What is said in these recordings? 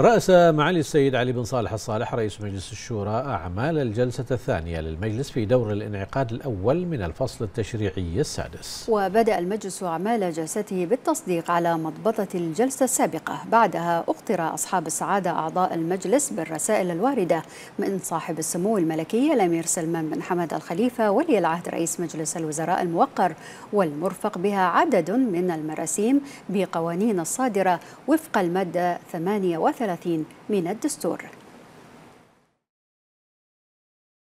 رأس معالي السيد علي بن صالح الصالح رئيس مجلس الشورى أعمال الجلسة الثانية للمجلس في دور الانعقاد الأول من الفصل التشريعي السادس وبدأ المجلس أعمال جلسته بالتصديق على مضبطة الجلسة السابقة بعدها أقترى أصحاب السعادة أعضاء المجلس بالرسائل الواردة من صاحب السمو الملكي الأمير سلمان بن حمد الخليفة ولي العهد رئيس مجلس الوزراء الموقر والمرفق بها عدد من المراسيم بقوانين الصادرة وفق المادة 38 من الدستور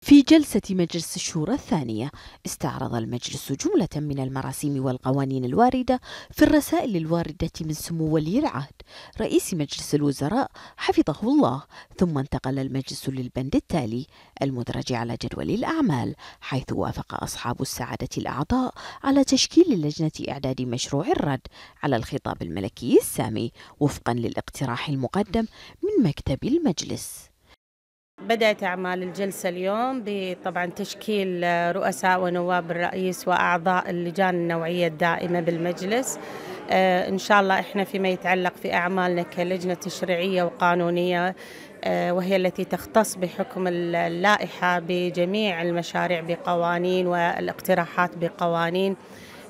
في جلسة مجلس الشورى الثانية استعرض المجلس جملة من المراسيم والقوانين الواردة في الرسائل الواردة من سمو ولي العهد رئيس مجلس الوزراء حفظه الله ثم انتقل المجلس للبند التالي المدرج على جدول الأعمال حيث وافق أصحاب السعادة الأعضاء على تشكيل لجنة إعداد مشروع الرد على الخطاب الملكي السامي وفقا للاقتراح المقدم من مكتب المجلس بدأت أعمال الجلسة اليوم بطبعا تشكيل آه، رؤساء ونواب الرئيس وأعضاء اللجان النوعية الدائمة بالمجلس آه، إن شاء الله إحنا فيما يتعلق في أعمالنا كلجنة تشريعية وقانونية آه، وهي التي تختص بحكم اللائحة بجميع المشاريع بقوانين والاقتراحات بقوانين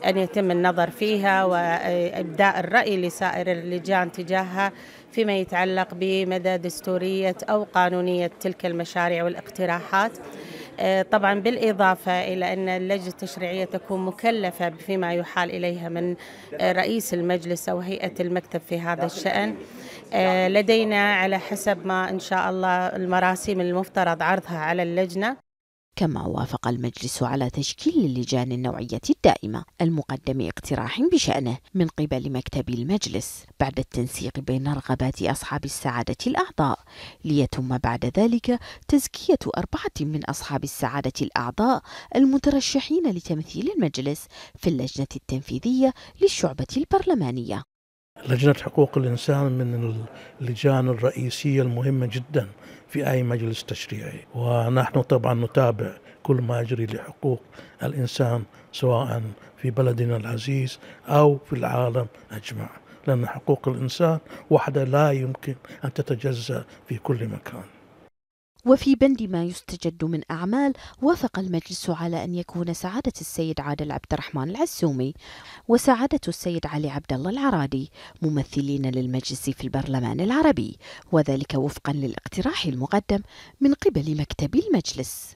أن يتم النظر فيها وإبداء الرأي لسائر اللجان تجاهها فيما يتعلق بمدى دستورية أو قانونية تلك المشاريع والاقتراحات آه، طبعا بالإضافة إلى أن اللجنة التشريعية تكون مكلفة فيما يحال إليها من رئيس المجلس أو هيئة المكتب في هذا الشأن آه، لدينا على حسب ما إن شاء الله المراسيم المفترض عرضها على اللجنة كما وافق المجلس على تشكيل اللجان النوعية الدائمة المقدم اقتراح بشأنه من قبل مكتب المجلس بعد التنسيق بين رغبات أصحاب السعادة الأعضاء ليتم بعد ذلك تزكية أربعة من أصحاب السعادة الأعضاء المترشحين لتمثيل المجلس في اللجنة التنفيذية للشعبة البرلمانية لجنة حقوق الإنسان من اللجان الرئيسية المهمة جدا في أي مجلس تشريعي ونحن طبعا نتابع كل ما يجري لحقوق الإنسان سواء في بلدنا العزيز أو في العالم أجمع لأن حقوق الإنسان وحده لا يمكن أن تتجزأ في كل مكان وفي بند ما يستجد من أعمال وافق المجلس على أن يكون سعادة السيد عادل عبد الرحمن العسومي وسعادة السيد علي عبد الله العرادي ممثلين للمجلس في البرلمان العربي وذلك وفقا للاقتراح المقدم من قبل مكتب المجلس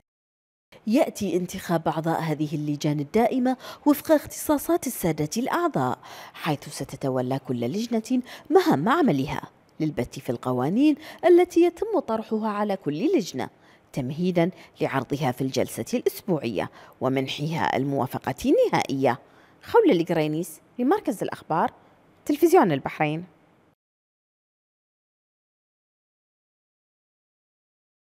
يأتي انتخاب أعضاء هذه اللجان الدائمة وفق اختصاصات السادة الأعضاء حيث ستتولى كل لجنة مهام عملها للبت في القوانين التي يتم طرحها على كل لجنه تمهيدا لعرضها في الجلسه الاسبوعيه ومنحها الموافقه النهائيه خوله القرينيس لمركز الاخبار تلفزيون البحرين